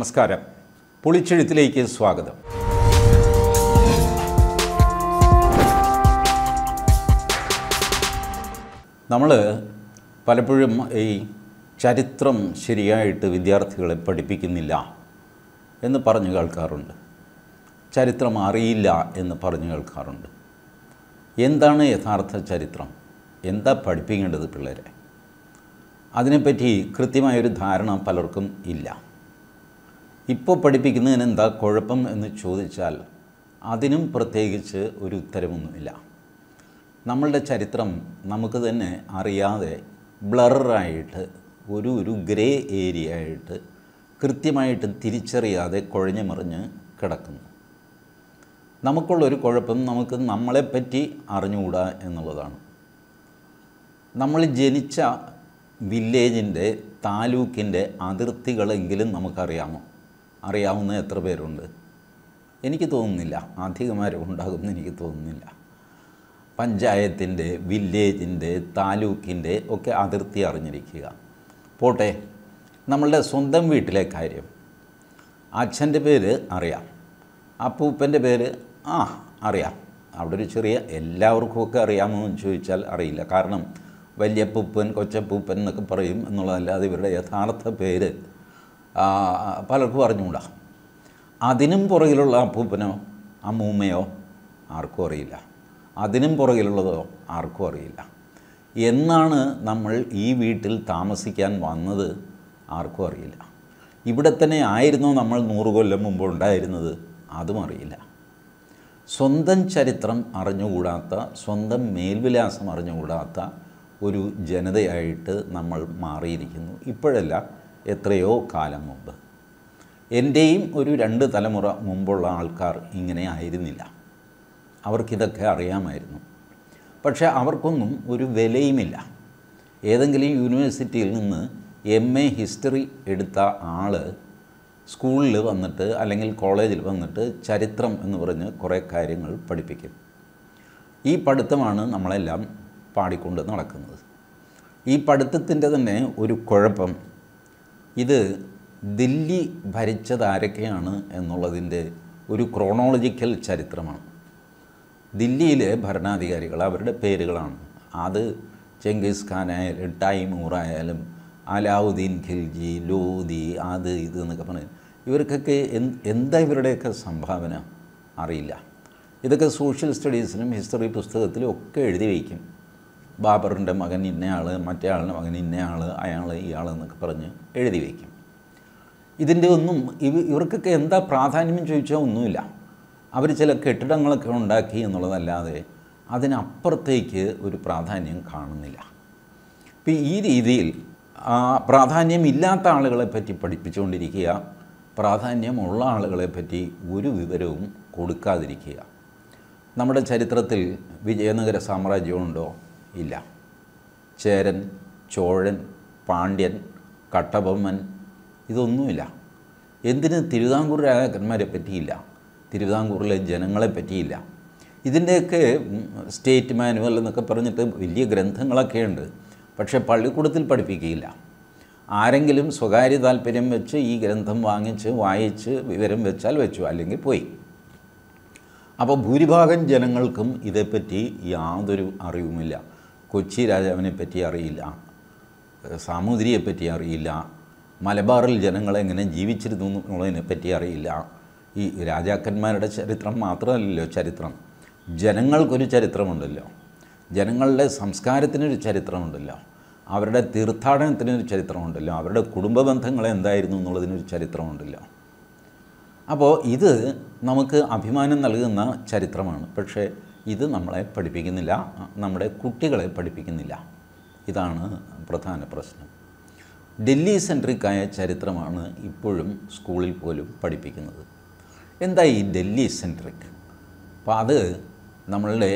നമസ്കാരം പൊളിച്ചെഴുത്തിലേക്ക് സ്വാഗതം നമ്മൾ പലപ്പോഴും ഈ ചരിത്രം ശരിയായിട്ട് വിദ്യാർത്ഥികളെ പഠിപ്പിക്കുന്നില്ല എന്ന് പറഞ്ഞു കേൾക്കാറുണ്ട് ചരിത്രം അറിയില്ല എന്ന് പറഞ്ഞു കേൾക്കാറുണ്ട് എന്താണ് യഥാർത്ഥ ചരിത്രം എന്താ പഠിപ്പിക്കേണ്ടത് പിള്ളേരെ അതിനെപ്പറ്റി കൃത്യമായൊരു ധാരണ പലർക്കും ഇല്ല ഇപ്പോൾ പഠിപ്പിക്കുന്നതിന് എന്താ കുഴപ്പം എന്ന് ചോദിച്ചാൽ അതിനും പ്രത്യേകിച്ച് ഒരു ഉത്തരവൊന്നുമില്ല നമ്മളുടെ ചരിത്രം നമുക്ക് തന്നെ അറിയാതെ ബ്ലറായിട്ട് ഒരു ഒരു ഗ്രേ ഏരിയ ആയിട്ട് കൃത്യമായിട്ട് തിരിച്ചറിയാതെ കുഴഞ്ഞു മറിഞ്ഞ് കിടക്കുന്നു നമുക്കുള്ളൊരു കുഴപ്പം നമുക്ക് നമ്മളെപ്പറ്റി അറിഞ്ഞുകൂടാ എന്നുള്ളതാണ് നമ്മൾ ജനിച്ച വില്ലേജിൻ്റെ താലൂക്കിൻ്റെ അതിർത്തികളെങ്കിലും നമുക്കറിയാമോ അറിയാവുന്ന എത്ര പേരുണ്ട് എനിക്ക് തോന്നുന്നില്ല അധികമാരും ഉണ്ടാകുമെന്ന് എനിക്ക് തോന്നുന്നില്ല പഞ്ചായത്തിൻ്റെ വില്ലേജിൻ്റെ താലൂക്കിൻ്റെ ഒക്കെ അതിർത്തി അറിഞ്ഞിരിക്കുക പോട്ടെ നമ്മളുടെ സ്വന്തം വീട്ടിലെ കാര്യം അച്ഛൻ്റെ പേര് അറിയാം അപ്പൂപ്പൻ്റെ പേര് ആ അറിയാം അവിടെ ഒരു ചെറിയ എല്ലാവർക്കും ഒക്കെ അറിയാമോ എന്ന് ചോദിച്ചാൽ അറിയില്ല കാരണം വലിയപ്പൂപ്പൻ കൊച്ചപ്പൂപ്പൻ എന്നൊക്കെ പറയും എന്നുള്ളതല്ലാതെ ഇവരുടെ യഥാർത്ഥ പേര് പലർക്കും അറിഞ്ഞുകൂടാ അതിനും പുറകിലുള്ള അപ്പൂപ്പനോ അമ്മൂമ്മയോ ആർക്കും അറിയില്ല അതിനും പുറകിലുള്ളതോ ആർക്കും അറിയില്ല എന്നാണ് നമ്മൾ ഈ വീട്ടിൽ താമസിക്കാൻ വന്നത് ആർക്കും അറിയില്ല ഇവിടെ തന്നെ ആയിരുന്നോ നമ്മൾ നൂറ് കൊല്ലം മുമ്പ് ഉണ്ടായിരുന്നത് അതും അറിയില്ല സ്വന്തം ചരിത്രം അറിഞ്ഞുകൂടാത്ത സ്വന്തം മേൽവിലാസം അറിഞ്ഞുകൂടാത്ത ഒരു ജനതയായിട്ട് നമ്മൾ മാറിയിരിക്കുന്നു ഇപ്പോഴല്ല എത്രയോ കാലം മുമ്പ് എൻ്റെയും ഒരു രണ്ട് തലമുറ മുമ്പുള്ള ആൾക്കാർ ഇങ്ങനെ ആയിരുന്നില്ല അവർക്കിതൊക്കെ അറിയാമായിരുന്നു പക്ഷെ അവർക്കൊന്നും ഒരു വിലയുമില്ല ഏതെങ്കിലും യൂണിവേഴ്സിറ്റിയിൽ നിന്ന് എം എ ഹിസ്റ്ററി എടുത്ത ആൾ സ്കൂളിൽ വന്നിട്ട് അല്ലെങ്കിൽ കോളേജിൽ വന്നിട്ട് ചരിത്രം എന്ന് പറഞ്ഞ് കുറേ കാര്യങ്ങൾ പഠിപ്പിക്കും ഈ പഠിത്തമാണ് നമ്മളെല്ലാം പാടിക്കൊണ്ട് നടക്കുന്നത് ഈ പഠിത്തത്തിൻ്റെ തന്നെ ഒരു കുഴപ്പം ഇത് ദില്ലി ഭരിച്ചത് ആരൊക്കെയാണ് എന്നുള്ളതിൻ്റെ ഒരു ക്രോണോളജിക്കൽ ചരിത്രമാണ് ദില്ലിയിലെ ഭരണാധികാരികൾ അവരുടെ പേരുകളാണ് അത് ചെങ്കിസ് ടൈമൂർ ആയാലും അലാവുദ്ദീൻ ഖിൽജി ലോദി അത് ഇത് എന്നൊക്കെ പറഞ്ഞ് ഇവർക്കൊക്കെ എന്താ ഇവരുടെയൊക്കെ സംഭാവന അറിയില്ല ഇതൊക്കെ സോഷ്യൽ സ്റ്റഡീസിനും ഹിസ്റ്ററി പുസ്തകത്തിലും ഒക്കെ എഴുതി വയ്ക്കും ബാബറിൻ്റെ മകൻ ഇന്നയാൾ മറ്റേ ആളിൻ്റെ മകൻ ഇന്നയാൾ അയാൾ ഇയാൾ എന്നൊക്കെ പറഞ്ഞ് എഴുതി വയ്ക്കും ഇതിൻ്റെ ഒന്നും ഇവ ഇവർക്കൊക്കെ എന്താ പ്രാധാന്യം ചോദിച്ചാൽ ഒന്നുമില്ല അവർ ചില കെട്ടിടങ്ങളൊക്കെ ഉണ്ടാക്കി എന്നുള്ളതല്ലാതെ അതിനപ്പുറത്തേക്ക് ഒരു പ്രാധാന്യം കാണുന്നില്ല ഇപ്പം ഈ രീതിയിൽ പ്രാധാന്യം ഇല്ലാത്ത ആളുകളെ പറ്റി പഠിപ്പിച്ചുകൊണ്ടിരിക്കുക പ്രാധാന്യമുള്ള ആളുകളെ പറ്റി ഒരു വിവരവും കൊടുക്കാതിരിക്കുക നമ്മുടെ ചരിത്രത്തിൽ വിജയനഗര സാമ്രാജ്യമുണ്ടോ ഇല്ല ചേരൻ ചോഴൻ പാണ്ഡ്യൻ കട്ടബൊമ്മൻ ഇതൊന്നുമില്ല എന്തിന് തിരുവിതാംകൂർ രാജാക്കന്മാരെ പറ്റിയില്ല തിരുവിതാംകൂറിലെ ജനങ്ങളെ പറ്റിയില്ല ഇതിൻ്റെയൊക്കെ സ്റ്റേറ്റ് മാനുവൽ എന്നൊക്കെ പറഞ്ഞിട്ട് വലിയ ഗ്രന്ഥങ്ങളൊക്കെ ഉണ്ട് പക്ഷേ പള്ളിക്കൂടത്തിൽ പഠിപ്പിക്കുകയില്ല ആരെങ്കിലും സ്വകാര്യ താല്പര്യം വെച്ച് ഈ ഗ്രന്ഥം വാങ്ങിച്ച് വായിച്ച് വിവരം വെച്ചാൽ വെച്ചു അല്ലെങ്കിൽ പോയി അപ്പോൾ ഭൂരിഭാഗം ജനങ്ങൾക്കും ഇതേപ്പറ്റി യാതൊരു അറിവുമില്ല കൊച്ചി രാജാവിനെ പറ്റി അറിയില്ല സാമൂതിരിയെ പറ്റി അറിയില്ല മലബാറിൽ ജനങ്ങളെങ്ങനെ ജീവിച്ചിരുന്നു എന്നുള്ളതിനെ പറ്റി അറിയില്ല ഈ രാജാക്കന്മാരുടെ ചരിത്രം മാത്രമല്ലല്ലോ ചരിത്രം ജനങ്ങൾക്കൊരു ചരിത്രമുണ്ടല്ലോ ജനങ്ങളുടെ സംസ്കാരത്തിനൊരു ചരിത്രമുണ്ടല്ലോ അവരുടെ തീർത്ഥാടനത്തിനൊരു ചരിത്രമുണ്ടല്ലോ അവരുടെ കുടുംബ ബന്ധങ്ങൾ എന്തായിരുന്നു എന്നുള്ളതിനൊരു ചരിത്രമുണ്ടല്ലോ അപ്പോൾ ഇത് നമുക്ക് അഭിമാനം നൽകുന്ന ചരിത്രമാണ് പക്ഷേ ഇത് നമ്മളെ പഠിപ്പിക്കുന്നില്ല നമ്മുടെ കുട്ടികളെ പഠിപ്പിക്കുന്നില്ല ഇതാണ് പ്രധാന പ്രശ്നം ഡൽഹി സെൻട്രിക്കായ ചരിത്രമാണ് ഇപ്പോഴും സ്കൂളിൽ പോലും പഠിപ്പിക്കുന്നത് എന്താ ഈ ഡൽഹി സെൻട്രിക് അപ്പോൾ അത് നമ്മളുടെ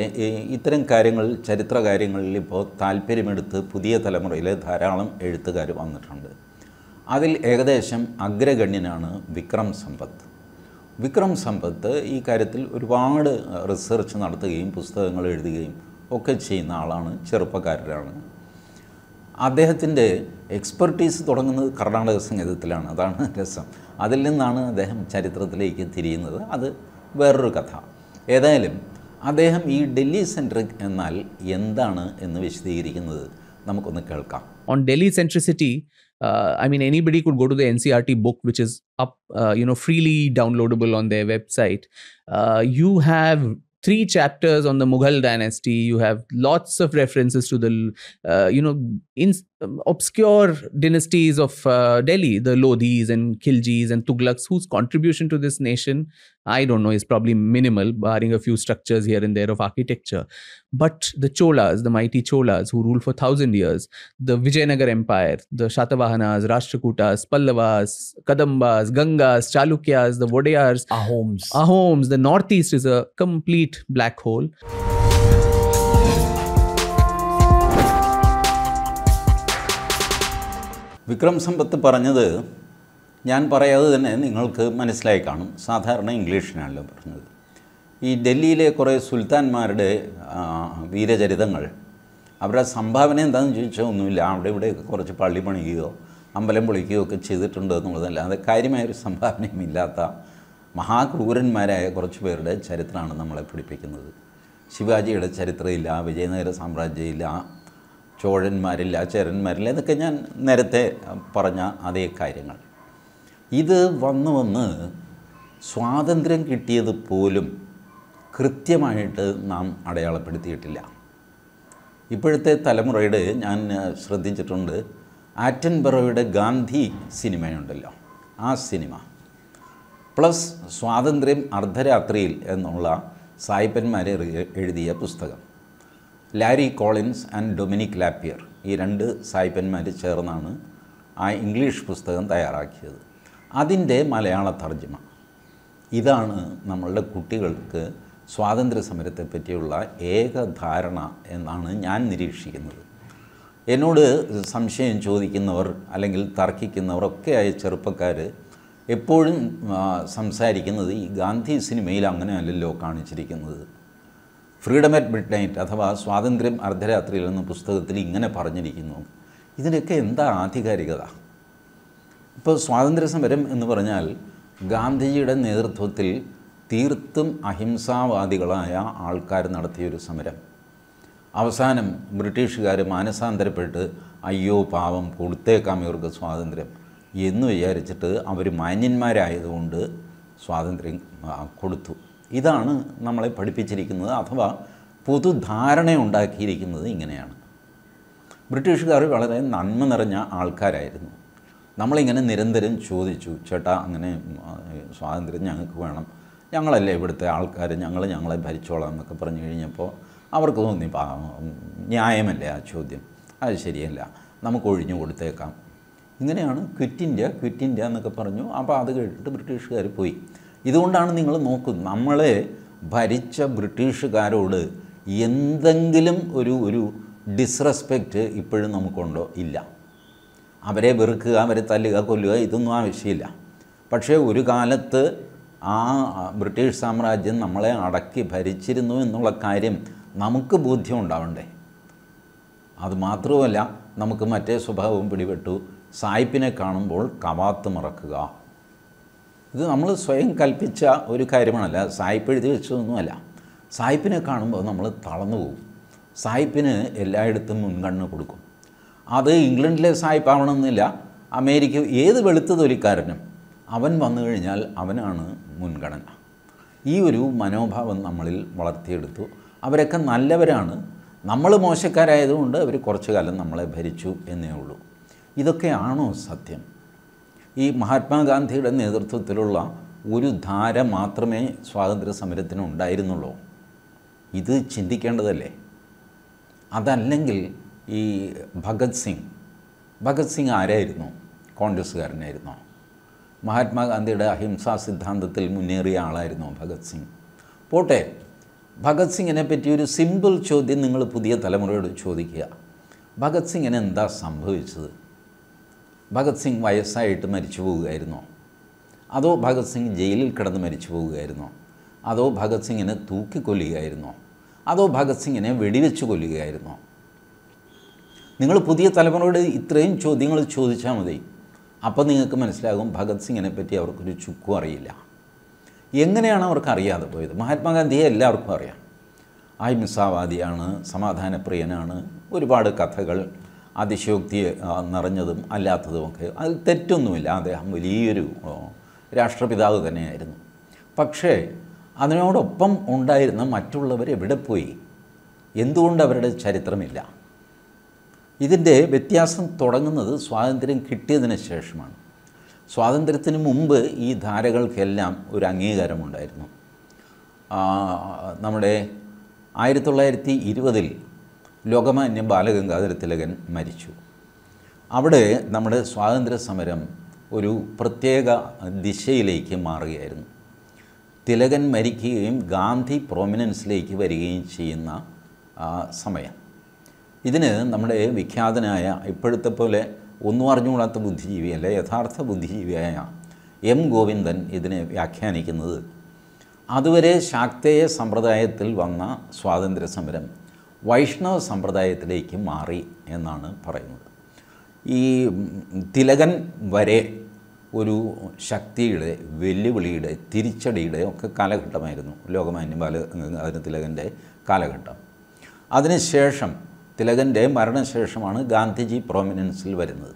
ഇത്തരം കാര്യങ്ങൾ ചരിത്ര കാര്യങ്ങളിൽ ഇപ്പോൾ താല്പര്യമെടുത്ത് പുതിയ തലമുറയിൽ ധാരാളം എഴുത്തുകാർ വന്നിട്ടുണ്ട് അതിൽ ഏകദേശം അഗ്രഗണ്യനാണ് വിക്രം സമ്പത്ത് വിക്രം സമ്പത്ത് ഈ കാര്യത്തിൽ ഒരുപാട് റിസർച്ച് നടത്തുകയും പുസ്തകങ്ങൾ എഴുതുകയും ഒക്കെ ചെയ്യുന്ന ആളാണ് ചെറുപ്പക്കാരനാണ് അദ്ദേഹത്തിൻ്റെ എക്സ്പെർട്ടീസ് തുടങ്ങുന്നത് കർണാടക സംഗീതത്തിലാണ് അതാണ് രസം അതിൽ നിന്നാണ് അദ്ദേഹം ചരിത്രത്തിലേക്ക് തിരിയുന്നത് അത് വേറൊരു കഥ ഏതായാലും അദ്ദേഹം ഈ ഡൽഹി സെൻട്രിക് എന്നാൽ എന്താണ് എന്ന് വിശദീകരിക്കുന്നത് നമുക്കൊന്ന് കേൾക്കാം on Delhi centricity uh, I mean, anybody could go to the NCRT book, which is up, uh, you know, freely downloadable on their website. Uh, you have three chapters on the Mughal dynasty. You have lots of references to the, uh, you know, in um, obscure dynasties of uh, Delhi, the Lodhis and Khiljis and Tughlaqs, whose contribution to this nation, I don't know, is probably minimal, barring a few structures here and there of architecture. But the Cholas, the mighty Cholas, who ruled for thousand years, the Vijayanagar Empire, the Shatavahanas, Rashtrakutas, Pallavas, Kadambas, Gangas, Chalukyas, the Vodeyars, Ahoms. Ahoms, the Northeast is a complete black hole. Vikram Sampath പറഞ്ഞത് ഞാൻ പറയാതെ തന്നെ നിങ്ങൾക്ക് മനസ്സിലായി കാണും സാധാരണ ഇംഗ്ലീഷിനാണല്ലോ പറഞ്ഞത് ഈ ഡൽഹിയിലെ കുറേ സുൽത്താൻമാരുടെ വീരചരിതങ്ങൾ അവരുടെ സംഭാവന എന്താണെന്ന് ചോദിച്ചാൽ ഒന്നുമില്ല അവിടെ ഇവിടെയൊക്കെ കുറച്ച് പള്ളി പണിക്കുകയോ അമ്പലം പൊളിക്കുകയോ ഒക്കെ ചെയ്തിട്ടുണ്ട് എന്നുള്ളതല്ലാതെ കാര്യമായൊരു സംഭാവനയും ഇല്ലാത്ത മഹാക്രൂരന്മാരായ കുറച്ച് പേരുടെ ചരിത്രമാണ് നമ്മളെ പഠിപ്പിക്കുന്നത് ശിവാജിയുടെ ചരിത്രമില്ല വിജയനഗര സാമ്രാജ്യമില്ല ചോഴന്മാരില്ല ചേരന്മാരില്ല എന്നൊക്കെ ഞാൻ നേരത്തെ പറഞ്ഞ അതേ കാര്യങ്ങൾ ഇത് വന്നു വന്ന് സ്വാതന്ത്ര്യം കിട്ടിയത് പോലും കൃത്യമായിട്ട് നാം അടയാളപ്പെടുത്തിയിട്ടില്ല ഇപ്പോഴത്തെ തലമുറയുടെ ഞാൻ ശ്രദ്ധിച്ചിട്ടുണ്ട് ആറ്റൻബറോയുടെ ഗാന്ധി സിനിമയുണ്ടല്ലോ ആ സിനിമ പ്ലസ് സ്വാതന്ത്ര്യം അർദ്ധരാത്രിയിൽ എന്നുള്ള സായിപ്പന്മാരെ എഴുതിയ പുസ്തകം Larry Collins and Dominique Lapierre ഈ രണ്ട് സായിപ്പന്മാർ ചേർന്നാണ് ആ ഇംഗ്ലീഷ് പുസ്തകം തയ്യാറാക്കിയത് അതിൻ്റെ മലയാള തർജ്ജമ ഇതാണ് നമ്മളുടെ കുട്ടികൾക്ക് സ്വാതന്ത്ര്യ പറ്റിയുള്ള ഏക ധാരണ എന്നാണ് ഞാൻ നിരീക്ഷിക്കുന്നത് എന്നോട് സംശയം ചോദിക്കുന്നവർ അല്ലെങ്കിൽ തർക്കിക്കുന്നവരൊക്കെയായ ചെറുപ്പക്കാർ എപ്പോഴും സംസാരിക്കുന്നത് ഈ ഗാന്ധി സിനിമയിൽ അങ്ങനെ അല്ലല്ലോ കാണിച്ചിരിക്കുന്നത് ഫ്രീഡം അറ്റ് മിഡ് നൈറ്റ് അഥവാ സ്വാതന്ത്ര്യം അർദ്ധരാത്രിയിൽ എന്ന പുസ്തകത്തിൽ ഇങ്ങനെ പറഞ്ഞിരിക്കുന്നു ഇതിനൊക്കെ എന്താ ആധികാരികത ഇപ്പോൾ സ്വാതന്ത്ര്യ സമരം എന്ന് പറഞ്ഞാൽ ഗാന്ധിജിയുടെ നേതൃത്വത്തിൽ തീർത്തും അഹിംസാവാദികളായ ആൾക്കാർ നടത്തിയൊരു സമരം അവസാനം ബ്രിട്ടീഷുകാർ മാനസാന്തരപ്പെട്ട് അയ്യോ പാവം കൊടുത്തേക്കാം ഇവർക്ക് സ്വാതന്ത്ര്യം എന്ന് വിചാരിച്ചിട്ട് അവർ മാന്യന്മാരായതുകൊണ്ട് സ്വാതന്ത്ര്യം കൊടുത്തു ഇതാണ് നമ്മളെ പഠിപ്പിച്ചിരിക്കുന്നത് അഥവാ പൊതുധാരണ ഉണ്ടാക്കിയിരിക്കുന്നത് ഇങ്ങനെയാണ് ബ്രിട്ടീഷുകാർ വളരെ നന്മ നിറഞ്ഞ ആൾക്കാരായിരുന്നു നമ്മളിങ്ങനെ നിരന്തരം ചോദിച്ചു ചേട്ടാ അങ്ങനെ സ്വാതന്ത്ര്യം ഞങ്ങൾക്ക് വേണം ഞങ്ങളല്ലേ ഇവിടുത്തെ ആൾക്കാർ ഞങ്ങൾ ഞങ്ങളെ ഭരിച്ചോളാം എന്നൊക്കെ പറഞ്ഞു കഴിഞ്ഞപ്പോൾ അവർക്ക് തോന്നി ന്യായമല്ലേ ആ ചോദ്യം അത് ശരിയല്ല നമുക്ക് ഒഴിഞ്ഞു കൊടുത്തേക്കാം ഇങ്ങനെയാണ് ക്വിറ്റ് ഇന്ത്യ ക്വിറ്റ് ഇന്ത്യ എന്നൊക്കെ പറഞ്ഞു അപ്പോൾ അത് കേട്ടിട്ട് ബ്രിട്ടീഷുകാർ പോയി ഇതുകൊണ്ടാണ് നിങ്ങൾ നോക്കുന്നത് നമ്മളെ ഭരിച്ച ബ്രിട്ടീഷുകാരോട് എന്തെങ്കിലും ഒരു ഒരു ഡിസ്റെസ്പെക്റ്റ് ഇപ്പോഴും നമുക്കുണ്ടോ ഇല്ല അവരെ വെറുക്കുക അവരെ തല്ലുക കൊല്ലുക ഇതൊന്നും ആവശ്യമില്ല പക്ഷേ ഒരു കാലത്ത് ആ ബ്രിട്ടീഷ് സാമ്രാജ്യം നമ്മളെ അടക്കി ഭരിച്ചിരുന്നു എന്നുള്ള കാര്യം നമുക്ക് ബോധ്യം ഉണ്ടാവണ്ടേ അതുമാത്രവുമല്ല നമുക്ക് മറ്റേ സ്വഭാവവും പിടിപെട്ടു സായിപ്പിനെ കാണുമ്പോൾ കവാത്ത് മറക്കുക ഇത് നമ്മൾ സ്വയം കൽപ്പിച്ച ഒരു കാര്യമാണല്ല സായിപ്പ് എഴുതി വെച്ചതൊന്നുമല്ല സായിപ്പിനെ കാണുമ്പോൾ നമ്മൾ തളർന്നു പോകും സായിപ്പിന് എല്ലായിടത്തും മുൻഗണന കൊടുക്കും അത് ഇംഗ്ലണ്ടിലെ സായിപ്പ് ആവണമെന്നില്ല അമേരിക്ക ഏത് വെളുത്ത തൊലിക്കാരനും അവൻ വന്നു കഴിഞ്ഞാൽ അവനാണ് മുൻഗണന ഈ ഒരു മനോഭാവം നമ്മളിൽ വളർത്തിയെടുത്തു അവരൊക്കെ നല്ലവരാണ് നമ്മൾ മോശക്കാരായതുകൊണ്ട് അവർ കുറച്ചു കാലം നമ്മളെ ഭരിച്ചു എന്നേ ഉള്ളൂ ഇതൊക്കെയാണോ സത്യം ഈ മഹാത്മാഗാന്ധിയുടെ നേതൃത്വത്തിലുള്ള ഒരു ധാര മാത്രമേ സ്വാതന്ത്ര്യ സമരത്തിന് ഉണ്ടായിരുന്നുള്ളൂ ഇത് ചിന്തിക്കേണ്ടതല്ലേ അതല്ലെങ്കിൽ ഈ ഭഗത് സിംഗ് ഭഗത് സിംഗ് ആരായിരുന്നു കോൺഗ്രസ്സുകാരനായിരുന്നു മഹാത്മാഗാന്ധിയുടെ അഹിംസാ സിദ്ധാന്തത്തിൽ മുന്നേറിയ ആളായിരുന്നു ഭഗത് സിംഗ് പോട്ടെ ഭഗത് സിംഗിനെ പറ്റി ഒരു സിമ്പിൾ ചോദ്യം നിങ്ങൾ പുതിയ തലമുറയോട് ചോദിക്കുക ഭഗത് സിംഗിന് എന്താ സംഭവിച്ചത് ഭഗത് സിംഗ് വയസ്സായിട്ട് മരിച്ചു പോവുകയായിരുന്നോ അതോ ഭഗത് സിംഗ് ജയിലിൽ കിടന്ന് മരിച്ചു പോവുകയായിരുന്നോ അതോ ഭഗത് സിംഗിനെ തൂക്കിക്കൊല്ലുകയായിരുന്നോ അതോ ഭഗത് സിംഗിനെ വെടിവെച്ച് കൊല്ലുകയായിരുന്നോ നിങ്ങൾ പുതിയ തലമുറയോട് ഇത്രയും ചോദ്യങ്ങൾ ചോദിച്ചാൽ മതി അപ്പോൾ നിങ്ങൾക്ക് മനസ്സിലാകും ഭഗത് സിംഗിനെ പറ്റി അവർക്കൊരു ചുക്കും അറിയില്ല എങ്ങനെയാണ് അവർക്ക് അറിയാതെ പോയത് മഹാത്മാഗാന്ധിയെ എല്ലാവർക്കും അറിയാം അഹിംസാവാദിയാണ് സമാധാനപ്രിയനാണ് ഒരുപാട് കഥകൾ അതിശയോക്തി നിറഞ്ഞതും അല്ലാത്തതുമൊക്കെ അതിൽ തെറ്റൊന്നുമില്ല അദ്ദേഹം വലിയൊരു രാഷ്ട്രപിതാവ് തന്നെയായിരുന്നു പക്ഷേ അതിനോടൊപ്പം ഉണ്ടായിരുന്ന മറ്റുള്ളവർ എവിടെ പോയി എന്തുകൊണ്ട് അവരുടെ ചരിത്രമില്ല ഇതിൻ്റെ വ്യത്യാസം തുടങ്ങുന്നത് സ്വാതന്ത്ര്യം കിട്ടിയതിന് ശേഷമാണ് സ്വാതന്ത്ര്യത്തിന് മുമ്പ് ഈ ധാരകൾക്കെല്ലാം ഒരു അംഗീകാരമുണ്ടായിരുന്നു നമ്മുടെ ആയിരത്തി തൊള്ളായിരത്തി ഇരുപതിൽ ലോകമാന്യ ബാലഗംഗാധര തിലകൻ മരിച്ചു അവിടെ നമ്മുടെ സ്വാതന്ത്ര്യ സമരം ഒരു പ്രത്യേക ദിശയിലേക്ക് മാറുകയായിരുന്നു തിലകൻ മരിക്കുകയും ഗാന്ധി പ്രോമിനൻസിലേക്ക് വരികയും ചെയ്യുന്ന സമയം ഇതിന് നമ്മുടെ വിഖ്യാതനായ ഇപ്പോഴത്തെ പോലെ ഒന്നും അറിഞ്ഞുകൂടാത്ത അല്ലെ യഥാർത്ഥ ബുദ്ധിജീവിയായ എം ഗോവിന്ദൻ ഇതിനെ വ്യാഖ്യാനിക്കുന്നത് അതുവരെ ശാക്തേയ സമ്പ്രദായത്തിൽ വന്ന സ്വാതന്ത്ര്യ സമരം വൈഷ്ണവ സമ്പ്രദായത്തിലേക്ക് മാറി എന്നാണ് പറയുന്നത് ഈ തിലകൻ വരെ ഒരു ശക്തിയുടെ വെല്ലുവിളിയുടെ തിരിച്ചടിയുടെ ഒക്കെ കാലഘട്ടമായിരുന്നു ലോകമാന്യ ബാല തിലകൻ്റെ കാലഘട്ടം അതിനുശേഷം തിലകൻ്റെ മരണശേഷമാണ് ഗാന്ധിജി പ്രോമിനൻസിൽ വരുന്നത്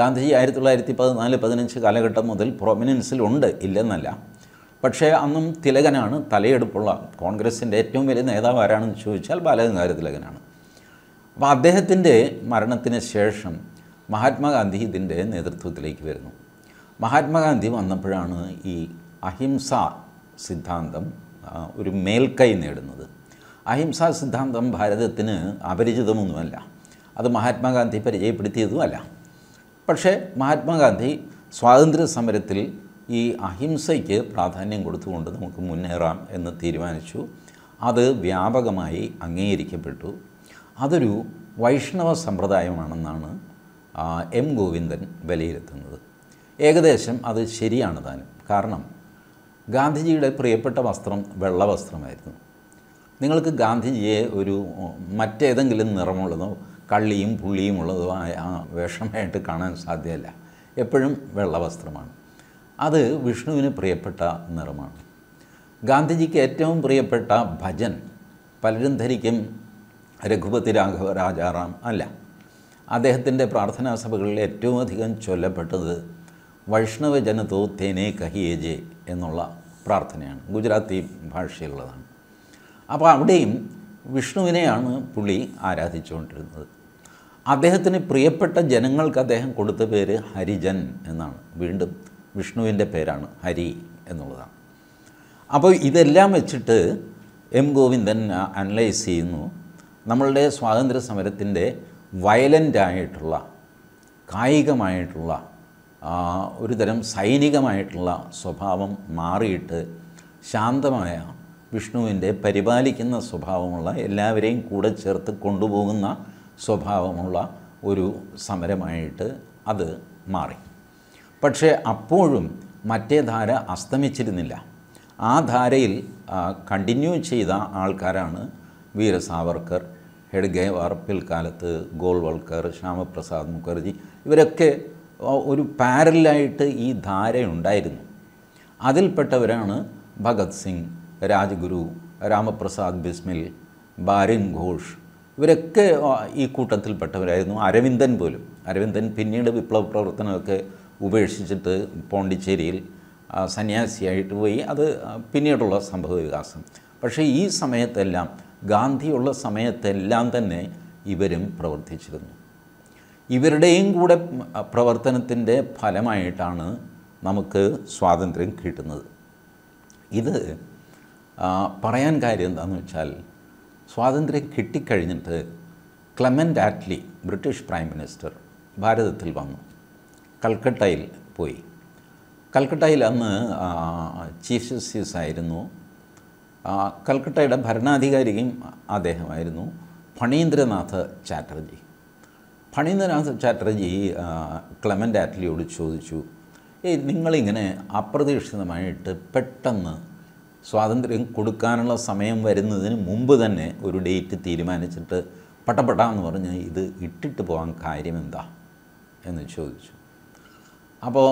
ഗാന്ധിജി ആയിരത്തി തൊള്ളായിരത്തി പതിനാല് പതിനഞ്ച് കാലഘട്ടം മുതൽ പ്രോമിനൻസിൽ ഉണ്ട് ഇല്ലെന്നല്ല പക്ഷേ അന്നും തിലകനാണ് തലയെടുപ്പുള്ള കോൺഗ്രസിൻ്റെ ഏറ്റവും വലിയ നേതാവ് ആരാണെന്ന് ചോദിച്ചാൽ ബാലഗംഗാര തിലകനാണ് അപ്പോൾ അദ്ദേഹത്തിൻ്റെ മരണത്തിന് ശേഷം മഹാത്മാഗാന്ധി ഇതിൻ്റെ നേതൃത്വത്തിലേക്ക് വരുന്നു മഹാത്മാഗാന്ധി വന്നപ്പോഴാണ് ഈ അഹിംസ സിദ്ധാന്തം ഒരു മേൽക്കൈ നേടുന്നത് അഹിംസ സിദ്ധാന്തം ഭാരതത്തിന് അപരിചിതമൊന്നുമല്ല അത് മഹാത്മാഗാന്ധി പരിചയപ്പെടുത്തിയതുമല്ല പക്ഷേ മഹാത്മാഗാന്ധി സ്വാതന്ത്ര്യ സമരത്തിൽ ഈ അഹിംസയ്ക്ക് പ്രാധാന്യം കൊടുത്തുകൊണ്ട് നമുക്ക് മുന്നേറാം എന്ന് തീരുമാനിച്ചു അത് വ്യാപകമായി അംഗീകരിക്കപ്പെട്ടു അതൊരു വൈഷ്ണവ സമ്പ്രദായമാണെന്നാണ് എം ഗോവിന്ദൻ വിലയിരുത്തുന്നത് ഏകദേശം അത് ശരിയാണ് താനും കാരണം ഗാന്ധിജിയുടെ പ്രിയപ്പെട്ട വസ്ത്രം വെള്ള വസ്ത്രമായിരുന്നു നിങ്ങൾക്ക് ഗാന്ധിജിയെ ഒരു മറ്റേതെങ്കിലും നിറമുള്ളതോ കള്ളിയും പുള്ളിയും ഉള്ളതോ ആയ വേഷമായിട്ട് കാണാൻ സാധ്യമല്ല എപ്പോഴും വെള്ള വസ്ത്രമാണ് അത് വിഷ്ണുവിന് പ്രിയപ്പെട്ട നിറമാണ് ഗാന്ധിജിക്ക് ഏറ്റവും പ്രിയപ്പെട്ട ഭജൻ പലരും ധരിക്കും രഘുപതി രാഘവ രാജാറാം അല്ല അദ്ദേഹത്തിൻ്റെ പ്രാർത്ഥനാ സഭകളിൽ ഏറ്റവും അധികം ചൊല്ലപ്പെട്ടത് വൈഷ്ണവ ജനതോ തേനെ കഹിയേജെ എന്നുള്ള പ്രാർത്ഥനയാണ് ഗുജറാത്തി ഭാഷയിലുള്ളതാണ് അപ്പോൾ അവിടെയും വിഷ്ണുവിനെയാണ് പുള്ളി ആരാധിച്ചുകൊണ്ടിരുന്നത് അദ്ദേഹത്തിന് പ്രിയപ്പെട്ട ജനങ്ങൾക്ക് അദ്ദേഹം കൊടുത്ത പേര് ഹരിജൻ എന്നാണ് വീണ്ടും വിഷ്ണുവിൻ്റെ പേരാണ് ഹരി എന്നുള്ളതാണ് അപ്പോൾ ഇതെല്ലാം വെച്ചിട്ട് എം ഗോവിന്ദൻ അനലൈസ് ചെയ്യുന്നു നമ്മളുടെ സ്വാതന്ത്ര്യ സമരത്തിൻ്റെ വയലൻ്റായിട്ടുള്ള കായികമായിട്ടുള്ള ഒരു തരം സൈനികമായിട്ടുള്ള സ്വഭാവം മാറിയിട്ട് ശാന്തമായ വിഷ്ണുവിൻ്റെ പരിപാലിക്കുന്ന സ്വഭാവമുള്ള എല്ലാവരെയും കൂടെ ചേർത്ത് കൊണ്ടുപോകുന്ന സ്വഭാവമുള്ള ഒരു സമരമായിട്ട് അത് മാറി പക്ഷേ അപ്പോഴും മറ്റേ ധാര അസ്തമിച്ചിരുന്നില്ല ആ ധാരയിൽ കണ്ടിന്യൂ ചെയ്ത ആൾക്കാരാണ് വീര സാവർക്കർ ഹെഡ്ഗേവാർ പിൽക്കാലത്ത് ഗോൾവൾക്കർ ശ്യാമപ്രസാദ് മുഖർജി ഇവരൊക്കെ ഒരു പാരലായിട്ട് ഈ ധാരയുണ്ടായിരുന്നു അതിൽപ്പെട്ടവരാണ് ഭഗത് സിംഗ് രാജ്ഗുരു രാമപ്രസാദ് ബിസ്മിൽ ബാരിൻ ഘോഷ് ഇവരൊക്കെ ഈ കൂട്ടത്തിൽപ്പെട്ടവരായിരുന്നു അരവിന്ദൻ പോലും അരവിന്ദൻ പിന്നീട് വിപ്ലവ പ്രവർത്തനമൊക്കെ ഉപേക്ഷിച്ചിട്ട് പോണ്ടിച്ചേരിയിൽ സന്യാസിയായിട്ട് പോയി അത് പിന്നീടുള്ള സംഭവ വികാസം പക്ഷേ ഈ സമയത്തെല്ലാം ഗാന്ധിയുള്ള സമയത്തെല്ലാം തന്നെ ഇവരും പ്രവർത്തിച്ചിരുന്നു ഇവരുടെയും കൂടെ പ്രവർത്തനത്തിൻ്റെ ഫലമായിട്ടാണ് നമുക്ക് സ്വാതന്ത്ര്യം കിട്ടുന്നത് ഇത് പറയാൻ കാര്യം എന്താണെന്ന് വെച്ചാൽ സ്വാതന്ത്ര്യം കിട്ടിക്കഴിഞ്ഞിട്ട് Clement Attlee British prime minister ഭാരതത്തിൽ വന്നു കൽക്കട്ടയിൽ പോയി കൽക്കട്ടയിൽ അന്ന് ചീഫ് ജസ്റ്റിസ് ആയിരുന്നു കൽക്കട്ടയുടെ ഭരണാധികാരിയും അദ്ദേഹമായിരുന്നു ഫണീന്ദ്രനാഥ് ചാറ്റർജി ഫണീന്ദ്രനാഥ് ചാറ്റർജി ക്ലമൻ്റ് ആറ്റ്ലിയോട് ചോദിച്ചു ഏയ് നിങ്ങളിങ്ങനെ അപ്രതീക്ഷിതമായിട്ട് പെട്ടെന്ന് സ്വാതന്ത്ര്യം കൊടുക്കാനുള്ള സമയം വരുന്നതിന് മുമ്പ് തന്നെ ഒരു ഡേറ്റ് തീരുമാനിച്ചിട്ട് പട്ടപ്പെട്ടാന്ന് പറഞ്ഞ് ഇത് ഇട്ടിട്ട് പോകാൻ കാര്യമെന്താ എന്ന് ചോദിച്ചു അപ്പോൾ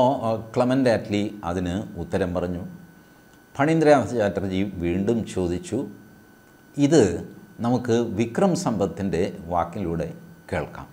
ക്ലമൻ്റ് ആറ്റ്ലി അതിന് ഉത്തരം പറഞ്ഞു ഫണീന്ദ്രനാഥ് ചാറ്റർജി വീണ്ടും ചോദിച്ചു ഇത് നമുക്ക് വിക്രം സമ്പത്തിൻ്റെ വാക്കിലൂടെ കേൾക്കാം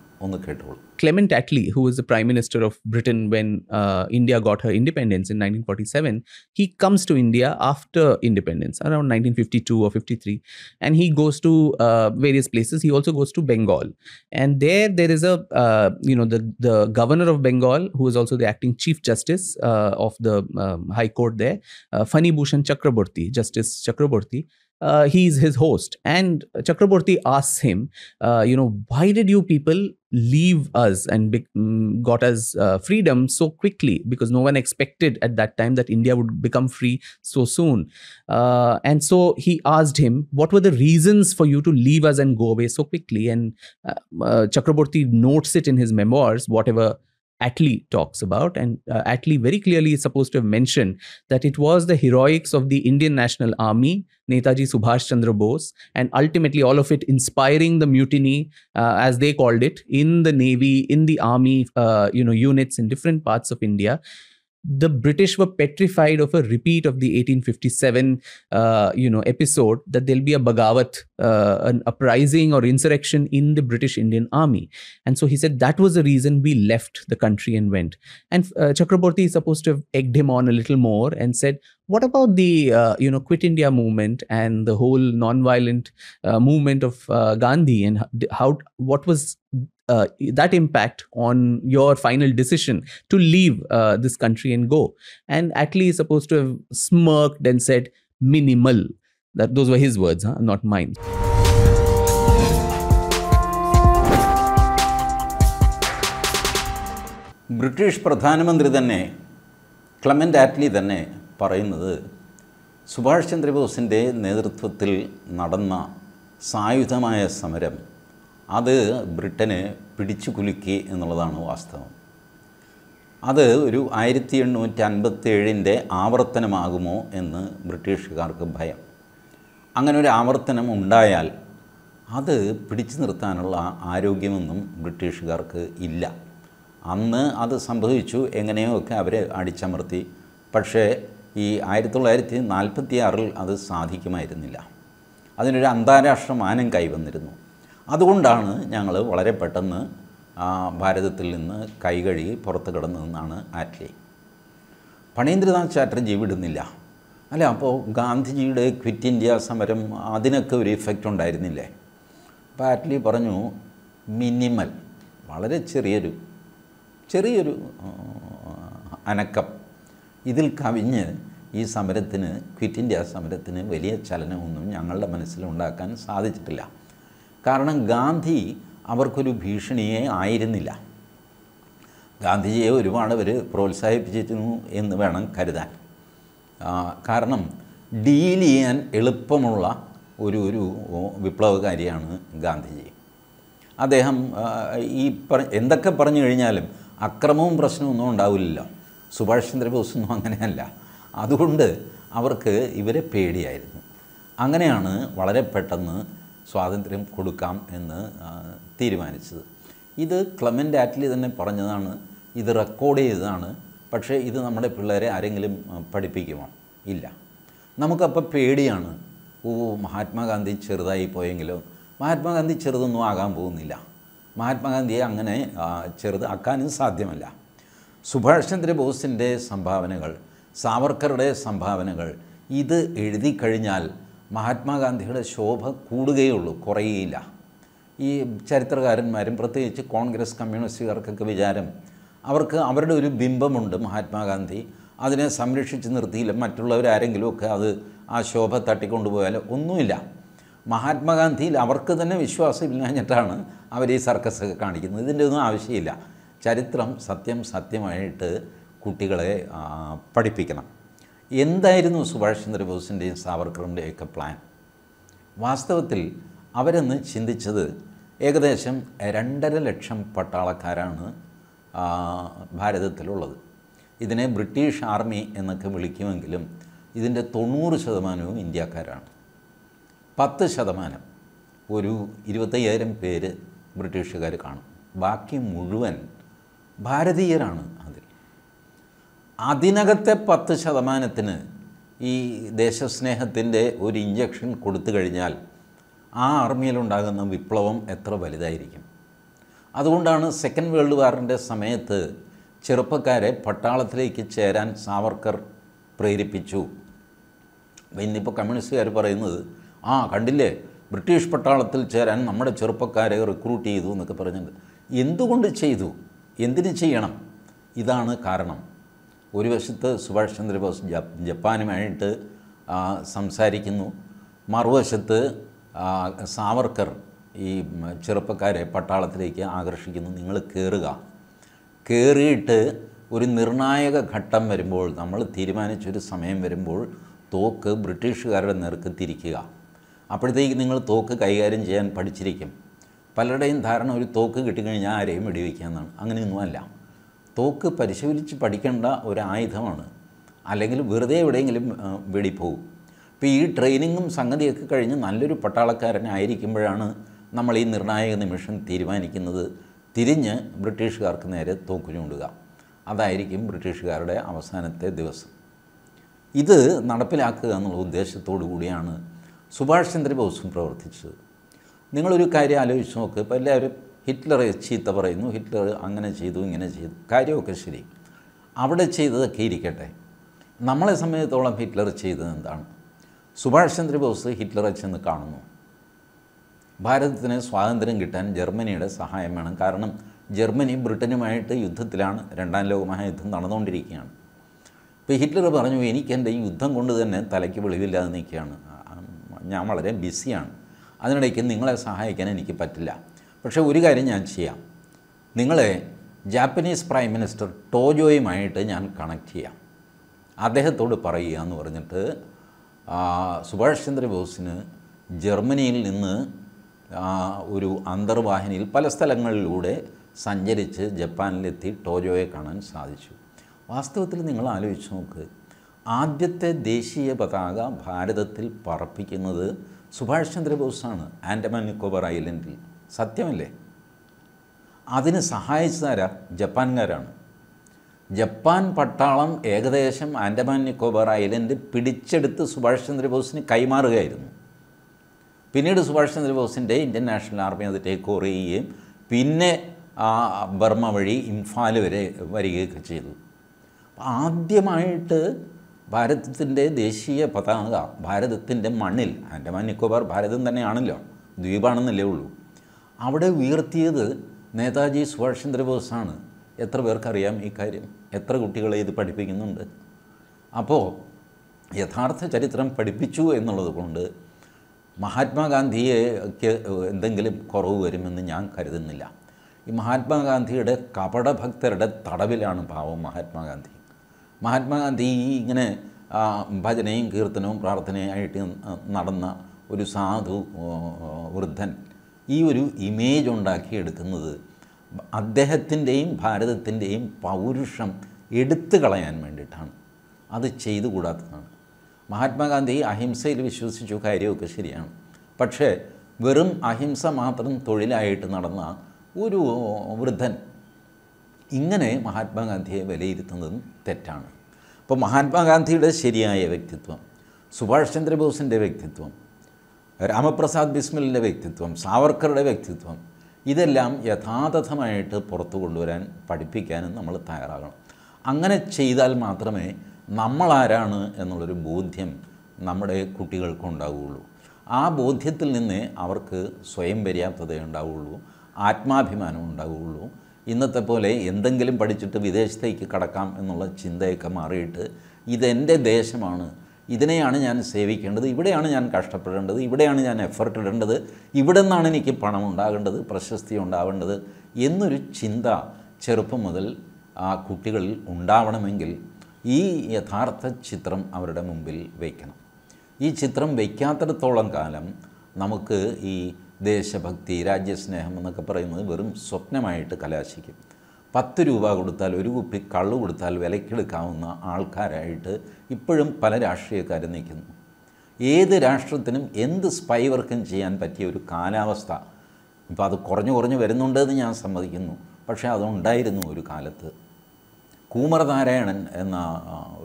Clement Attlee, who was the Prime Minister of Britain when uh, India got her independence in 1947, he comes to India after independence, around 1952 or 53, and he goes to uh, various places. He also goes to Bengal, and there there is a uh, you know the the governor of Bengal, who is also the acting Chief Justice of the um, High Court there, Fani Bhushan Chakraborty, Justice Chakraborty uh, he's his host. And Chakraborty asks him, uh, you know, why did you people leave us and be- mm, got us uh, freedom so quickly? Because no one expected at that time that India would become free so soon. Uh, and so he asked him, what were the reasons for you to leave us and go away so quickly? And uh, uh, Chakraborty notes it in his memoirs, whatever Atlee talks about. And uh, Atlee very clearly is supposed to have mentioned that it was the heroics of the Indian National Army, Netaji Subhash Chandra Bose, and ultimately all of it inspiring the mutiny, uh, as they called it, in the Navy, in the Army, uh, you know, units in different parts of India the British were petrified of a repeat of the 1857, uh, you know, episode that there'll be a Bagawat, uh, an uprising or insurrection in the British Indian Army, and so he said that was the reason we left the country and went. And uh, Chakraborty is supposed to have egged him on a little more and said, what about the uh, you know Quit India movement and the whole non-violent uh, movement of uh, Gandhi and how what was uh, that impact on your final decision to leave uh, this country and go? And Attlee is supposed to have smirked and said minimal. That those were his words, huh? not mine. British പ്രധാനമന്ത്രി തന്നെ Clement Attlee തന്നെ പറയുന്നത് സുഭാഷ് ചന്ദ്രബോസിൻ്റെ നേതൃത്വത്തിൽ നടന്ന സായുധമായ സമരം അത് ബ്രിട്ടനെ പിടിച്ചു കുലുക്കി എന്നുള്ളതാണ് വാസ്തവം അത് ഒരു ആയിരത്തി എണ്ണൂറ്റി അൻപത്തേഴിൻ്റെ ആവർത്തനമാകുമോ എന്ന് ബ്രിട്ടീഷുകാർക്ക് ഭയം അങ്ങനെ ഒരു ആവർത്തനം ഉണ്ടായാൽ അത് പിടിച്ചു നിർത്താനുള്ള ആരോഗ്യമൊന്നും ബ്രിട്ടീഷുകാർക്ക് ഇല്ല അന്ന് അത് സംഭവിച്ചു എങ്ങനെയൊക്കെ അവരെ അടിച്ചമർത്തി പക്ഷേ ഈ ആയിരത്തി തൊള്ളായിരത്തി നാൽപ്പത്തി ആറിൽ അത് സാധിക്കുമായിരുന്നില്ല അതിനൊരു അന്താരാഷ്ട്ര മാനം കൈവന്നിരുന്നു അതുകൊണ്ടാണ് ഞങ്ങൾ വളരെ പെട്ടെന്ന് ഭാരതത്തിൽ നിന്ന് കൈകഴി പുറത്ത് കിടന്നതെന്നാണ് ആറ്റ്ലി പണീന്ദ്രനാഥ് ചാറ്റർജി വിടുന്നില്ല അല്ല അപ്പോൾ ഗാന്ധിജിയുടെ ക്വിറ്റ് ഇന്ത്യ സമരം അതിനൊക്കെ ഒരു ഇഫക്റ്റ് ഉണ്ടായിരുന്നില്ലേ അപ്പോൾ ആറ്റ്ലി പറഞ്ഞു മിനിമൽ വളരെ ചെറിയൊരു ചെറിയൊരു അനക്കം ഇതിൽ കവിഞ്ഞ് ഈ സമരത്തിന് ക്വിറ്റ് ഇന്ത്യ സമരത്തിന് വലിയ ചലനമൊന്നും ഞങ്ങളുടെ മനസ്സിലുണ്ടാക്കാൻ സാധിച്ചിട്ടില്ല കാരണം ഗാന്ധി അവർക്കൊരു ഭീഷണിയെ ആയിരുന്നില്ല ഗാന്ധിജിയെ ഒരുപാട് അവർ പ്രോത്സാഹിപ്പിച്ചിരുന്നു എന്ന് വേണം കരുതാൻ കാരണം ഡീൽ ചെയ്യാൻ എളുപ്പമുള്ള ഒരു ഒരു വിപ്ലവകാരിയാണ് ഗാന്ധിജി അദ്ദേഹം ഈ പറ എന്തൊക്കെ പറഞ്ഞു കഴിഞ്ഞാലും അക്രമവും പ്രശ്നമൊന്നും ഉണ്ടാവില്ലല്ലോ സുഭാഷ് ചന്ദ്രബോസൊന്നും അങ്ങനെയല്ല അതുകൊണ്ട് അവർക്ക് ഇവരെ പേടിയായിരുന്നു അങ്ങനെയാണ് വളരെ പെട്ടെന്ന് സ്വാതന്ത്ര്യം കൊടുക്കാം എന്ന് തീരുമാനിച്ചത് ഇത് ക്ലമൻ്റ് ആറ്റ്ലി തന്നെ പറഞ്ഞതാണ് ഇത് റെക്കോർഡ് ചെയ്തതാണ് പക്ഷേ ഇത് നമ്മുടെ പിള്ളേരെ ആരെങ്കിലും പഠിപ്പിക്കുമോ ഇല്ല നമുക്കപ്പോൾ പേടിയാണ് ഓ മഹാത്മാഗാന്ധി ചെറുതായി പോയെങ്കിലും മഹാത്മാഗാന്ധി ചെറുതൊന്നും ആകാൻ പോകുന്നില്ല മഹാത്മാഗാന്ധിയെ അങ്ങനെ ചെറുതാക്കാനും സാധ്യമല്ല സുഭാഷ് ചന്ദ്രബോസിൻ്റെ സംഭാവനകൾ സാവർക്കറുടെ സംഭാവനകൾ ഇത് എഴുതി കഴിഞ്ഞാൽ മഹാത്മാഗാന്ധിയുടെ ശോഭ കൂടുകയുള്ളൂ കുറയുകയില്ല ഈ ചരിത്രകാരന്മാരും പ്രത്യേകിച്ച് കോൺഗ്രസ് കമ്മ്യൂണിസ്റ്റുകാർക്കൊക്കെ വിചാരം അവർക്ക് അവരുടെ ഒരു ബിംബമുണ്ട് മഹാത്മാഗാന്ധി അതിനെ സംരക്ഷിച്ച് നിർത്തിയില്ല മറ്റുള്ളവരാരെങ്കിലുമൊക്കെ അത് ആ ശോഭ തട്ടിക്കൊണ്ടുപോയാലോ ഒന്നുമില്ല മഹാത്മാഗാന്ധിയിൽ അവർക്ക് തന്നെ വിശ്വാസം ഇല്ലാഞ്ഞിട്ടാണ് അവർ ഈ ഒക്കെ കാണിക്കുന്നത് ഇതിൻ്റെ ഒന്നും ആവശ്യമില്ല ചരിത്രം സത്യം സത്യമായിട്ട് കുട്ടികളെ പഠിപ്പിക്കണം എന്തായിരുന്നു സുഭാഷ് ചന്ദ്രബോസിൻ്റെയും ഒക്കെ പ്ലാൻ വാസ്തവത്തിൽ അവരെന്ന് ചിന്തിച്ചത് ഏകദേശം രണ്ടര ലക്ഷം പട്ടാളക്കാരാണ് ഭാരതത്തിലുള്ളത് ഇതിനെ ബ്രിട്ടീഷ് ആർമി എന്നൊക്കെ വിളിക്കുമെങ്കിലും ഇതിൻ്റെ തൊണ്ണൂറ് ശതമാനവും ഇന്ത്യക്കാരാണ് പത്ത് ശതമാനം ഒരു ഇരുപത്തയ്യായിരം പേര് ബ്രിട്ടീഷുകാർ കാണും ബാക്കി മുഴുവൻ ഭാരതീയരാണ് അതിനകത്തെ പത്ത് ശതമാനത്തിന് ഈ ദേശസ്നേഹത്തിൻ്റെ ഒരു ഇഞ്ചക്ഷൻ കൊടുത്തു കഴിഞ്ഞാൽ ആ ആർമിയിലുണ്ടാകുന്ന വിപ്ലവം എത്ര വലുതായിരിക്കും അതുകൊണ്ടാണ് സെക്കൻഡ് വേൾഡ് വാറിൻ്റെ സമയത്ത് ചെറുപ്പക്കാരെ പട്ടാളത്തിലേക്ക് ചേരാൻ സാവർക്കർ പ്രേരിപ്പിച്ചു ഇന്നിപ്പോൾ കമ്മ്യൂണിസ്റ്റുകാർ പറയുന്നത് ആ കണ്ടില്ലേ ബ്രിട്ടീഷ് പട്ടാളത്തിൽ ചേരാൻ നമ്മുടെ ചെറുപ്പക്കാരെ റിക്രൂട്ട് ചെയ്തു എന്നൊക്കെ പറഞ്ഞിട്ടുണ്ട് എന്തുകൊണ്ട് ചെയ്തു എന്തിനു ചെയ്യണം ഇതാണ് കാരണം ഒരു വശത്ത് സുഭാഷ് ചന്ദ്രബോസ് ജപ്പാനുമായിട്ട് സംസാരിക്കുന്നു മറുവശത്ത് സാവർക്കർ ഈ ചെറുപ്പക്കാരെ പട്ടാളത്തിലേക്ക് ആകർഷിക്കുന്നു നിങ്ങൾ കയറുക കയറിയിട്ട് ഒരു നിർണായക ഘട്ടം വരുമ്പോൾ നമ്മൾ തീരുമാനിച്ചൊരു സമയം വരുമ്പോൾ തോക്ക് ബ്രിട്ടീഷുകാരുടെ നേർക്ക് തിരിക്കുക അപ്പോഴത്തേക്ക് നിങ്ങൾ തോക്ക് കൈകാര്യം ചെയ്യാൻ പഠിച്ചിരിക്കും പലരുടെയും ധാരണ ഒരു തോക്ക് കിട്ടിക്കഴിഞ്ഞാൽ ആരെയും വെടിവെക്കുക എന്നാണ് അങ്ങനെയൊന്നുമല്ല തോക്ക് പരിശീലിച്ച് പഠിക്കേണ്ട ഒരു ആയുധമാണ് അല്ലെങ്കിൽ വെറുതെ എവിടെയെങ്കിലും വെടിപ്പോവും അപ്പോൾ ഈ ട്രെയിനിങ്ങും സംഗതിയൊക്കെ കഴിഞ്ഞ് നല്ലൊരു പട്ടാളക്കാരനായിരിക്കുമ്പോഴാണ് നമ്മൾ ഈ നിർണായക നിമിഷം തീരുമാനിക്കുന്നത് തിരിഞ്ഞ് ബ്രിട്ടീഷുകാർക്ക് നേരെ തോക്കു ചൂണ്ടുക അതായിരിക്കും ബ്രിട്ടീഷുകാരുടെ അവസാനത്തെ ദിവസം ഇത് നടപ്പിലാക്കുക എന്നുള്ള ഉദ്ദേശത്തോടു കൂടിയാണ് സുഭാഷ് ചന്ദ്രബോസും പ്രവർത്തിച്ചത് നിങ്ങളൊരു കാര്യം ആലോചിച്ച് നോക്ക് ഇപ്പോൾ എല്ലാവരും ഹിറ്റ്ലറെ ചീത്ത പറയുന്നു ഹിറ്റ്ലർ അങ്ങനെ ചെയ്തു ഇങ്ങനെ ചെയ്തു കാര്യമൊക്കെ ശരി അവിടെ ചെയ്തതൊക്കെ ഇരിക്കട്ടെ നമ്മളെ സമയത്തോളം ഹിറ്റ്ലർ ചെയ്തത് എന്താണ് സുഭാഷ് ചന്ദ്രബോസ് ഹിറ്റ്ലറെ ചെന്ന് കാണുന്നു ഭാരതത്തിന് സ്വാതന്ത്ര്യം കിട്ടാൻ ജർമ്മനിയുടെ സഹായം വേണം കാരണം ജർമ്മനി ബ്രിട്ടനുമായിട്ട് യുദ്ധത്തിലാണ് രണ്ടാം ലോക മഹായുദ്ധം നടന്നുകൊണ്ടിരിക്കുകയാണ് ഇപ്പോൾ ഹിറ്റ്ലർ പറഞ്ഞു എനിക്ക് എൻ്റെ യുദ്ധം കൊണ്ട് തന്നെ തലയ്ക്ക് വെളിവില്ലാതെ നിൽക്കുകയാണ് ഞാൻ വളരെ ബിസിയാണ് അതിനിടയ്ക്ക് നിങ്ങളെ സഹായിക്കാൻ എനിക്ക് പറ്റില്ല പക്ഷേ ഒരു കാര്യം ഞാൻ ചെയ്യാം നിങ്ങളെ ജാപ്പനീസ് പ്രൈം മിനിസ്റ്റർ ടോജോയുമായിട്ട് ഞാൻ കണക്ട് ചെയ്യാം അദ്ദേഹത്തോട് പറയുക എന്ന് പറഞ്ഞിട്ട് സുഭാഷ് ചന്ദ്രബോസിന് ജർമ്മനിയിൽ നിന്ന് ഒരു അന്തർവാഹിനിയിൽ പല സ്ഥലങ്ങളിലൂടെ സഞ്ചരിച്ച് ജപ്പാനിലെത്തി ടോജോയെ കാണാൻ സാധിച്ചു വാസ്തവത്തിൽ നിങ്ങൾ ആലോചിച്ച് നോക്ക് ആദ്യത്തെ ദേശീയ പതാക ഭാരതത്തിൽ പറപ്പിക്കുന്നത് സുഭാഷ് ചന്ദ്രബോസാണ് ആൻഡമാൻ നിക്കോബർ ഐലൻഡിൽ സത്യമല്ലേ അതിന് സഹായിച്ചതാരാ ജപ്പാൻകാരാണ് ജപ്പാൻ പട്ടാളം ഏകദേശം ആൻഡമാൻ നിക്കോബാർ ഐലൻഡ് പിടിച്ചെടുത്ത് സുഭാഷ് ചന്ദ്രബോസിന് കൈമാറുകയായിരുന്നു പിന്നീട് സുഭാഷ് ചന്ദ്രബോസിൻ്റെ ഇന്ത്യൻ നാഷണൽ ആർമി അത് ടേക്ക് ഓവർ ചെയ്യുകയും പിന്നെ ബർമ്മ വഴി ഇംഫാൽ വരെ വരികയൊക്കെ ചെയ്തു ആദ്യമായിട്ട് ഭാരതത്തിൻ്റെ ദേശീയ പതാക ഭാരതത്തിൻ്റെ മണ്ണിൽ ആൻഡമാൻ നിക്കോബാർ ഭാരതം തന്നെയാണല്ലോ ദ്വീപാണെന്നല്ലേ ഉള്ളൂ അവിടെ ഉയർത്തിയത് നേതാജി സുഭാഷ് ചന്ദ്രബോസാണ് എത്ര പേർക്കറിയാം ഈ കാര്യം എത്ര കുട്ടികളെ ഇത് പഠിപ്പിക്കുന്നുണ്ട് അപ്പോൾ യഥാർത്ഥ ചരിത്രം പഠിപ്പിച്ചു എന്നുള്ളത് കൊണ്ട് മഹാത്മാഗാന്ധിയെക്ക് എന്തെങ്കിലും കുറവ് വരുമെന്ന് ഞാൻ കരുതുന്നില്ല ഈ മഹാത്മാഗാന്ധിയുടെ കപടഭക്തരുടെ തടവിലാണ് പാവം മഹാത്മാഗാന്ധി മഹാത്മാഗാന്ധി ഇങ്ങനെ ഭജനയും കീർത്തനവും പ്രാർത്ഥനയും ആയിട്ട് നടന്ന ഒരു സാധു വൃദ്ധൻ ഈ ഒരു ഇമേജ് ഉണ്ടാക്കിയെടുക്കുന്നത് അദ്ദേഹത്തിൻ്റെയും ഭാരതത്തിൻ്റെയും പൗരുഷം എടുത്തു കളയാൻ വേണ്ടിയിട്ടാണ് അത് ചെയ്തുകൂടാത്തതാണ് മഹാത്മാഗാന്ധി അഹിംസയിൽ വിശ്വസിച്ചു കാര്യമൊക്കെ ശരിയാണ് പക്ഷേ വെറും അഹിംസ മാത്രം തൊഴിലായിട്ട് നടന്ന ഒരു വൃദ്ധൻ ഇങ്ങനെ മഹാത്മാഗാന്ധിയെ വിലയിരുത്തുന്നതും തെറ്റാണ് അപ്പോൾ മഹാത്മാഗാന്ധിയുടെ ശരിയായ വ്യക്തിത്വം സുഭാഷ് ചന്ദ്രബോസിൻ്റെ വ്യക്തിത്വം രാമപ്രസാദ് ബിസ്മിലിൻ്റെ വ്യക്തിത്വം സാവർക്കറുടെ വ്യക്തിത്വം ഇതെല്ലാം യഥാതഥമായിട്ട് പുറത്തു കൊണ്ടുവരാൻ പഠിപ്പിക്കാനും നമ്മൾ തയ്യാറാകണം അങ്ങനെ ചെയ്താൽ മാത്രമേ നമ്മളാരാണ് എന്നുള്ളൊരു ബോധ്യം നമ്മുടെ കുട്ടികൾക്കുണ്ടാവുകയുള്ളൂ ആ ബോധ്യത്തിൽ നിന്നേ അവർക്ക് സ്വയം പര്യാപ്തത ഉണ്ടാവുകയുള്ളൂ ആത്മാഭിമാനം ഉണ്ടാവുകയുള്ളൂ ഇന്നത്തെ പോലെ എന്തെങ്കിലും പഠിച്ചിട്ട് വിദേശത്തേക്ക് കടക്കാം എന്നുള്ള ചിന്തയൊക്കെ മാറിയിട്ട് ഇതെൻ്റെ ദേശമാണ് ഇതിനെയാണ് ഞാൻ സേവിക്കേണ്ടത് ഇവിടെയാണ് ഞാൻ കഷ്ടപ്പെടേണ്ടത് ഇവിടെയാണ് ഞാൻ എഫർട്ട് ഇടേണ്ടത് ഇവിടെ നിന്നാണ് എനിക്ക് പണം ഉണ്ടാകേണ്ടത് പ്രശസ്തി ഉണ്ടാവേണ്ടത് എന്നൊരു ചിന്ത ചെറുപ്പം മുതൽ ആ കുട്ടികളിൽ ഉണ്ടാവണമെങ്കിൽ ഈ യഥാർത്ഥ ചിത്രം അവരുടെ മുമ്പിൽ വയ്ക്കണം ഈ ചിത്രം വയ്ക്കാത്തിടത്തോളം കാലം നമുക്ക് ഈ ദേശഭക്തി രാജ്യസ്നേഹം എന്നൊക്കെ പറയുന്നത് വെറും സ്വപ്നമായിട്ട് കലാശിക്കും പത്ത് രൂപ കൊടുത്താൽ ഒരു കുപ്പി കള്ളു കൊടുത്താൽ വിലക്കെടുക്കാവുന്ന ആൾക്കാരായിട്ട് ഇപ്പോഴും പല രാഷ്ട്രീയക്കാരും നിൽക്കുന്നു ഏത് രാഷ്ട്രത്തിനും എന്ത് സ്പൈ വർക്കും ചെയ്യാൻ പറ്റിയ ഒരു കാലാവസ്ഥ ഇപ്പോൾ അത് കുറഞ്ഞു കുറഞ്ഞു വരുന്നുണ്ടെന്ന് ഞാൻ സമ്മതിക്കുന്നു പക്ഷേ അതുണ്ടായിരുന്നു ഒരു കാലത്ത് കൂമർനാരായണൻ എന്ന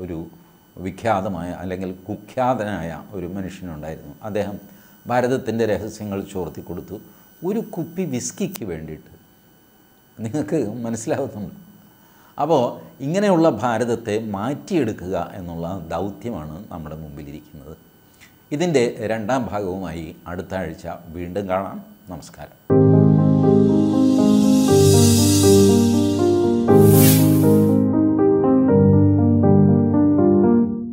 ഒരു വിഖ്യാതമായ അല്ലെങ്കിൽ കുഖ്യാതനായ ഒരു മനുഷ്യനുണ്ടായിരുന്നു അദ്ദേഹം ഭാരതത്തിൻ്റെ രഹസ്യങ്ങൾ ചോർത്തി കൊടുത്തു ഒരു കുപ്പി വിസ്കിക്ക് വേണ്ടിയിട്ട് നിങ്ങൾക്ക് മനസ്സിലാകുന്നുണ്ട് അപ്പോൾ ഇങ്ങനെയുള്ള ഭാരതത്തെ മാറ്റിയെടുക്കുക എന്നുള്ള ദൗത്യമാണ് നമ്മുടെ മുമ്പിലിരിക്കുന്നത് ഇതിൻ്റെ രണ്ടാം ഭാഗവുമായി അടുത്ത ആഴ്ച വീണ്ടും കാണാം നമസ്കാരം